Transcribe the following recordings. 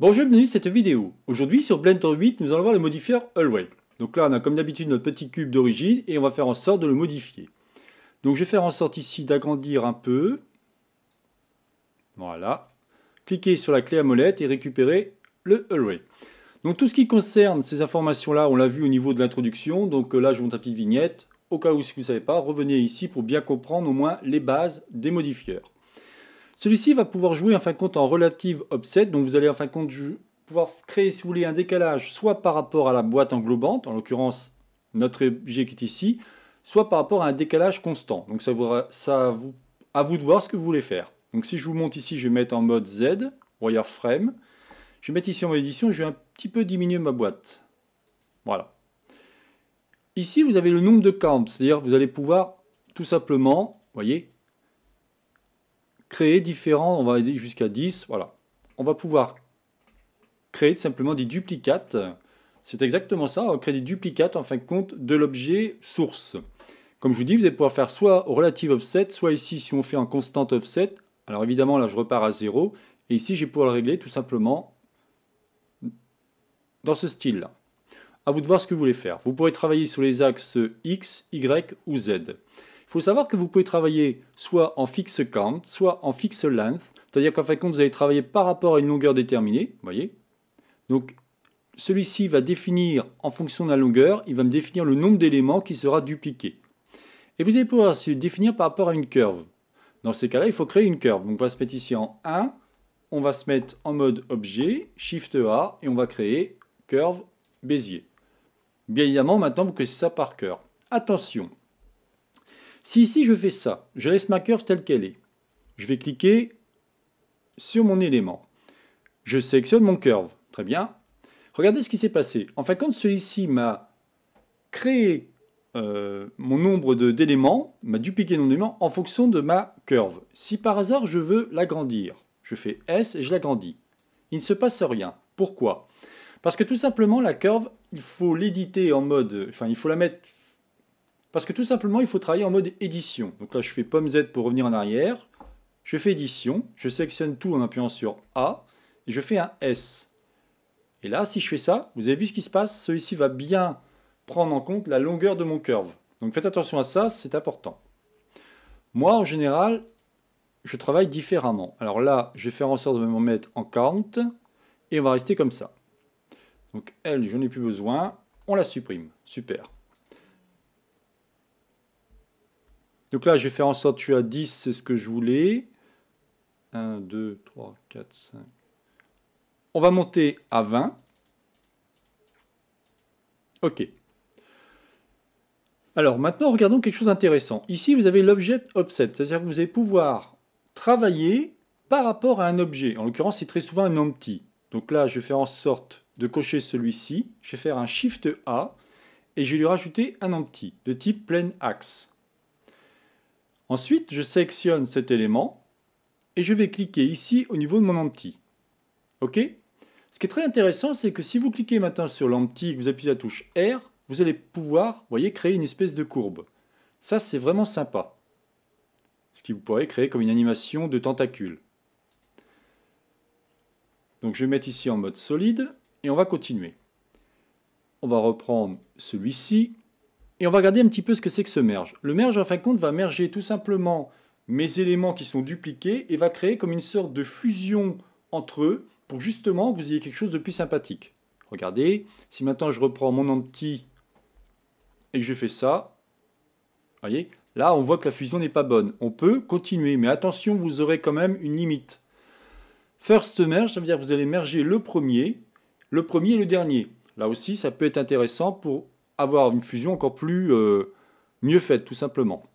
Bonjour, bienvenue cette vidéo. Aujourd'hui sur Blender 8, nous allons voir le modifieur Allway Donc là, on a comme d'habitude notre petit cube d'origine et on va faire en sorte de le modifier. Donc je vais faire en sorte ici d'agrandir un peu. Voilà. Cliquez sur la clé à molette et récupérer le Hallway. Donc tout ce qui concerne ces informations-là, on l'a vu au niveau de l'introduction. Donc euh, là, je monte un petite vignette. Au cas où, si vous ne savez pas, revenez ici pour bien comprendre au moins les bases des modifieurs. Celui-ci va pouvoir jouer en fin de compte en relative offset, donc vous allez en fin de compte pouvoir créer, si vous voulez, un décalage soit par rapport à la boîte englobante, en l'occurrence notre objet qui est ici, soit par rapport à un décalage constant. Donc ça vous, à vous de voir ce que vous voulez faire. Donc si je vous monte ici, je vais mettre en mode Z, wireframe. Je vais mettre ici en mode édition, je vais un petit peu diminuer ma boîte. Voilà. Ici, vous avez le nombre de camps, c'est-à-dire vous allez pouvoir tout simplement, voyez, créer différents, on va aller jusqu'à 10, voilà. On va pouvoir créer tout simplement des duplicates. C'est exactement ça, on créer des duplicates en fin de compte de l'objet source. Comme je vous dis, vous allez pouvoir faire soit au relative offset, soit ici si on fait en constant offset. Alors évidemment là je repars à 0 et ici je vais pouvoir le régler tout simplement dans ce style là. A vous de voir ce que vous voulez faire. Vous pourrez travailler sur les axes X, Y ou Z. Il faut savoir que vous pouvez travailler soit en fixe count, soit en fixe length, c'est-à-dire qu'en fin de compte, vous allez travailler par rapport à une longueur déterminée, voyez. Donc, celui-ci va définir, en fonction de la longueur, il va me définir le nombre d'éléments qui sera dupliqué. Et vous allez pouvoir se définir par rapport à une curve. Dans ces cas-là, il faut créer une curve. Donc, on va se mettre ici en 1, on va se mettre en mode objet, Shift A, et on va créer curve Bézier. Bien évidemment, maintenant, vous connaissez ça par cœur. Attention, si ici je fais ça, je laisse ma curve telle qu'elle est. Je vais cliquer sur mon élément. Je sélectionne mon curve. Très bien. Regardez ce qui s'est passé. En fin de celui-ci m'a créé euh, mon nombre d'éléments, m'a dupliqué le nombre d'éléments en fonction de ma curve. Si par hasard je veux l'agrandir, je fais S et je l'agrandis. Il ne se passe rien. Pourquoi Parce que tout simplement, la curve, il faut l'éditer en mode... Enfin, il faut la mettre parce que tout simplement, il faut travailler en mode édition. Donc là, je fais pomme Z pour revenir en arrière. Je fais édition. Je sélectionne tout en appuyant sur A. Et je fais un S. Et là, si je fais ça, vous avez vu ce qui se passe. Celui-ci va bien prendre en compte la longueur de mon curve. Donc faites attention à ça, c'est important. Moi, en général, je travaille différemment. Alors là, je vais faire en sorte de me mettre en 40. Et on va rester comme ça. Donc elle, je n'en ai plus besoin. On la supprime. Super. Donc là, je vais faire en sorte que je suis à 10, c'est ce que je voulais. 1, 2, 3, 4, 5. On va monter à 20. OK. Alors maintenant, regardons quelque chose d'intéressant. Ici, vous avez l'objet offset, c'est-à-dire que vous allez pouvoir travailler par rapport à un objet. En l'occurrence, c'est très souvent un empty. Donc là, je vais faire en sorte de cocher celui-ci. Je vais faire un Shift A et je vais lui rajouter un empty de type plein axe. Ensuite, je sélectionne cet élément et je vais cliquer ici au niveau de mon empty. OK Ce qui est très intéressant, c'est que si vous cliquez maintenant sur l'empty et que vous appuyez la touche R, vous allez pouvoir, voyez, créer une espèce de courbe. Ça, c'est vraiment sympa. Ce qui vous pourrait créer comme une animation de tentacules. Donc je vais mettre ici en mode solide et on va continuer. On va reprendre celui-ci et on va regarder un petit peu ce que c'est que ce merge. Le merge, en fin de compte, va merger tout simplement mes éléments qui sont dupliqués et va créer comme une sorte de fusion entre eux pour justement que vous ayez quelque chose de plus sympathique. Regardez, si maintenant je reprends mon anti et que je fais ça, voyez, là on voit que la fusion n'est pas bonne. On peut continuer, mais attention, vous aurez quand même une limite. First merge, ça veut dire que vous allez merger le premier, le premier et le dernier. Là aussi, ça peut être intéressant pour avoir une fusion encore plus euh, mieux faite, tout simplement. Vous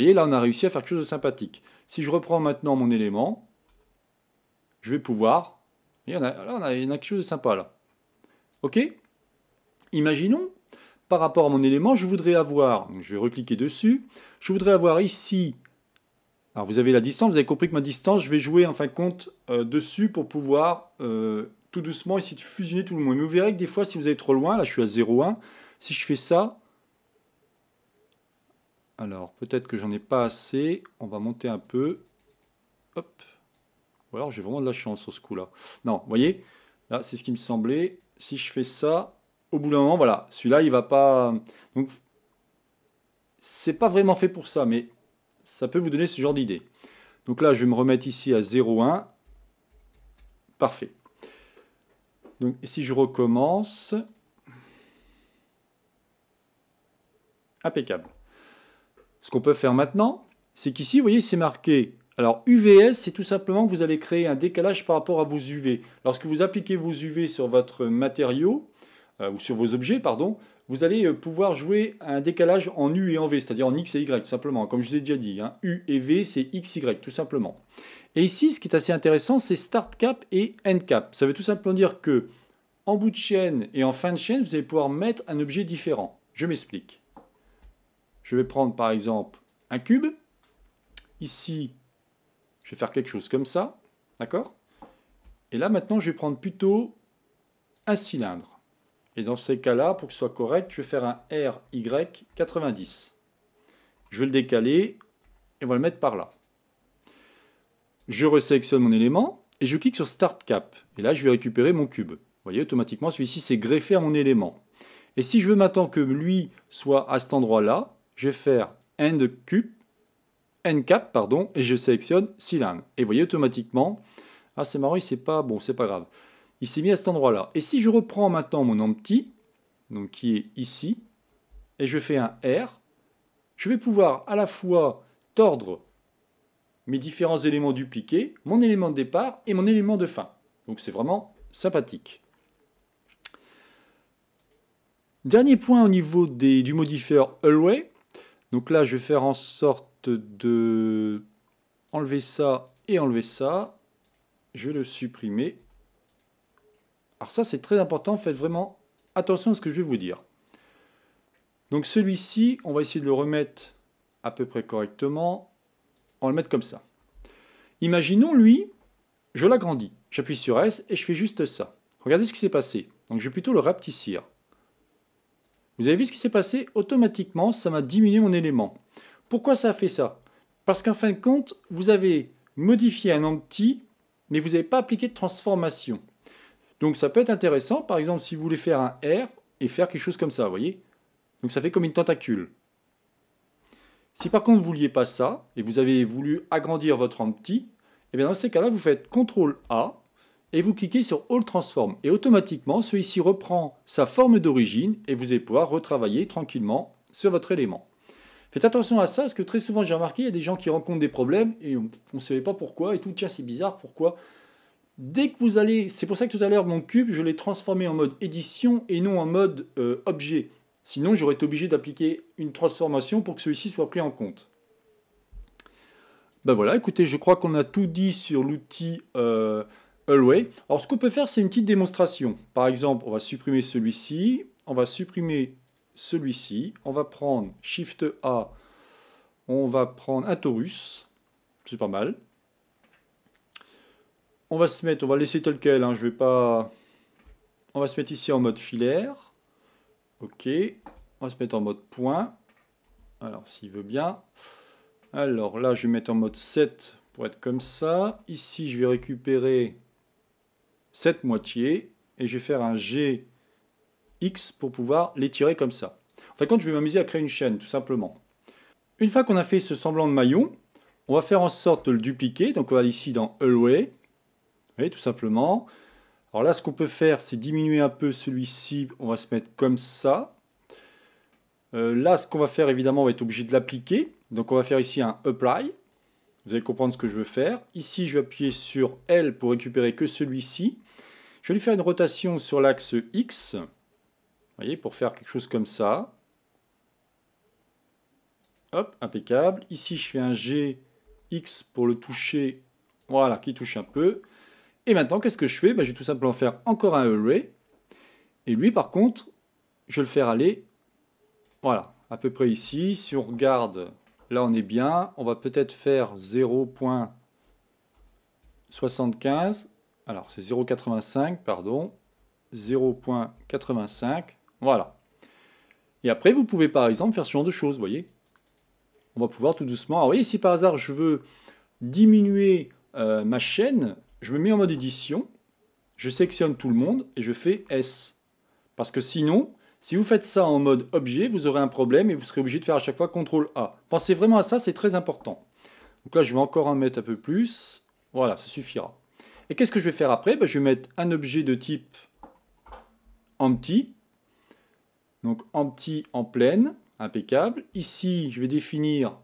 voyez, là, on a réussi à faire quelque chose de sympathique. Si je reprends maintenant mon élément, je vais pouvoir... il y en a, là, on a, quelque chose de sympa, là. OK Imaginons, par rapport à mon élément, je voudrais avoir... je vais recliquer dessus. Je voudrais avoir ici... Alors, vous avez la distance. Vous avez compris que ma distance, je vais jouer, en fin de compte, euh, dessus pour pouvoir... Euh, tout doucement, ici de fusionner tout le monde. Mais vous verrez que des fois, si vous allez trop loin, là je suis à 0,1, si je fais ça, alors peut-être que j'en ai pas assez, on va monter un peu. Hop. Ou alors j'ai vraiment de la chance sur ce coup-là. Non, vous voyez, là c'est ce qui me semblait. Si je fais ça, au bout d'un moment, voilà, celui-là il va pas. Donc c'est pas vraiment fait pour ça, mais ça peut vous donner ce genre d'idée. Donc là, je vais me remettre ici à 0,1. Parfait. Donc si je recommence, Impeccable. Ce qu'on peut faire maintenant, c'est qu'ici, vous voyez, c'est marqué. Alors UVS, c'est tout simplement que vous allez créer un décalage par rapport à vos UV. Lorsque vous appliquez vos UV sur votre matériau, euh, ou sur vos objets, pardon, vous allez euh, pouvoir jouer un décalage en U et en V, c'est-à-dire en X et Y, tout simplement, comme je vous ai déjà dit. Hein. U et V, c'est X, Y, tout simplement. Et ici, ce qui est assez intéressant, c'est Start Cap et End Cap. Ça veut tout simplement dire que en bout de chaîne et en fin de chaîne, vous allez pouvoir mettre un objet différent. Je m'explique. Je vais prendre par exemple un cube. Ici, je vais faire quelque chose comme ça. D'accord Et là, maintenant, je vais prendre plutôt un cylindre. Et dans ces cas-là, pour que ce soit correct, je vais faire un RY90. Je vais le décaler et on va le mettre par là. Je resélectionne mon élément et je clique sur Start Cap. Et là, je vais récupérer mon cube. Vous voyez, automatiquement, celui-ci s'est greffé à mon élément. Et si je veux maintenant que lui soit à cet endroit-là, je vais faire end cup, end cap, pardon, et je sélectionne cylindre. Et vous voyez automatiquement, ah c'est marrant, il s'est pas, bon c'est pas grave, il s'est mis à cet endroit-là. Et si je reprends maintenant mon empty, donc qui est ici, et je fais un R, je vais pouvoir à la fois tordre mes différents éléments dupliqués, mon élément de départ et mon élément de fin. Donc c'est vraiment sympathique. Dernier point au niveau des, du modifier Allway. Donc là, je vais faire en sorte de enlever ça et enlever ça. Je vais le supprimer. Alors ça, c'est très important. Faites vraiment attention à ce que je vais vous dire. Donc celui-ci, on va essayer de le remettre à peu près correctement. On va le mettre comme ça. Imaginons, lui, je l'agrandis. J'appuie sur S et je fais juste ça. Regardez ce qui s'est passé. Donc je vais plutôt le rapetissir. Vous avez vu ce qui s'est passé Automatiquement, ça m'a diminué mon élément. Pourquoi ça a fait ça Parce qu'en fin de compte, vous avez modifié un empty, mais vous n'avez pas appliqué de transformation. Donc ça peut être intéressant, par exemple, si vous voulez faire un R et faire quelque chose comme ça, vous voyez Donc ça fait comme une tentacule. Si par contre vous ne vouliez pas ça, et vous avez voulu agrandir votre empty, et eh bien dans ces cas-là, vous faites CTRL A, et vous cliquez sur All Transform. Et automatiquement, celui-ci reprend sa forme d'origine et vous allez pouvoir retravailler tranquillement sur votre élément. Faites attention à ça, parce que très souvent, j'ai remarqué, il y a des gens qui rencontrent des problèmes et on ne savait pas pourquoi, et tout, tiens, c'est bizarre, pourquoi Dès que vous allez... C'est pour ça que tout à l'heure, mon cube, je l'ai transformé en mode édition et non en mode euh, objet. Sinon, j'aurais été obligé d'appliquer une transformation pour que celui-ci soit pris en compte. Ben voilà, écoutez, je crois qu'on a tout dit sur l'outil... Euh, euh, Alors ce qu'on peut faire, c'est une petite démonstration. Par exemple, on va supprimer celui-ci, on va supprimer celui-ci, on va prendre Shift A, on va prendre un torus, c'est pas mal. On va se mettre, on va laisser tel quel, hein, je vais pas... On va se mettre ici en mode filaire. Ok, on va se mettre en mode point. Alors s'il veut bien. Alors là, je vais mettre en mode 7 pour être comme ça. Ici, je vais récupérer cette moitié, et je vais faire un gx pour pouvoir l'étirer comme ça. En fait, je vais m'amuser à créer une chaîne, tout simplement. Une fois qu'on a fait ce semblant de maillon, on va faire en sorte de le dupliquer. Donc on va aller ici dans vous et tout simplement. Alors là, ce qu'on peut faire, c'est diminuer un peu celui-ci. On va se mettre comme ça. Euh, là, ce qu'on va faire, évidemment, on va être obligé de l'appliquer. Donc on va faire ici un Apply. Vous allez comprendre ce que je veux faire. Ici, je vais appuyer sur L pour récupérer que celui-ci. Je vais lui faire une rotation sur l'axe X, voyez, pour faire quelque chose comme ça. Hop, impeccable. Ici, je fais un G X pour le toucher, voilà, qui touche un peu. Et maintenant, qu'est-ce que je fais bah, Je vais tout simplement faire encore un array. Et lui, par contre, je vais le faire aller, voilà, à peu près ici. Si on regarde, là, on est bien. On va peut-être faire 0.75 alors c'est 0,85, pardon, 0,85, voilà. Et après, vous pouvez par exemple faire ce genre de choses, vous voyez. On va pouvoir tout doucement... Alors, vous voyez, si par hasard je veux diminuer euh, ma chaîne, je me mets en mode édition, je sélectionne tout le monde et je fais S. Parce que sinon, si vous faites ça en mode objet, vous aurez un problème et vous serez obligé de faire à chaque fois CTRL A. Pensez vraiment à ça, c'est très important. Donc là, je vais encore en mettre un peu plus. Voilà, ça suffira. Et qu'est-ce que je vais faire après ben, Je vais mettre un objet de type empty. Donc empty en pleine, impeccable. Ici, je vais définir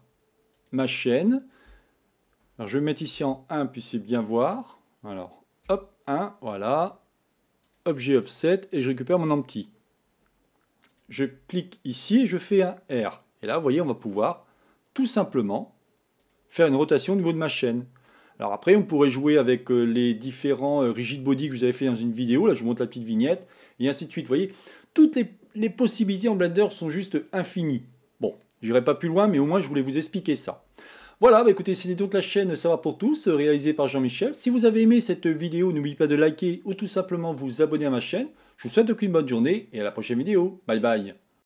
ma chaîne. Alors, je vais mettre ici en 1, puis c'est bien voir. Alors, hop, 1, voilà. Objet offset, et je récupère mon empty. Je clique ici et je fais un R. Et là, vous voyez, on va pouvoir tout simplement faire une rotation au niveau de ma chaîne. Alors après, on pourrait jouer avec euh, les différents euh, rigid body que vous avez fait dans une vidéo. Là, je vous montre la petite vignette et ainsi de suite. Vous voyez, toutes les, possibilités en Blender sont juste infinies. Bon, j'irai pas plus loin, mais au moins, je voulais vous expliquer ça. Voilà, bah, écoutez, c'était donc la chaîne Ça va pour tous, euh, réalisée par Jean-Michel. Si vous avez aimé cette vidéo, n'oubliez pas de liker ou tout simplement vous abonner à ma chaîne. Je vous souhaite une bonne journée et à la prochaine vidéo. Bye bye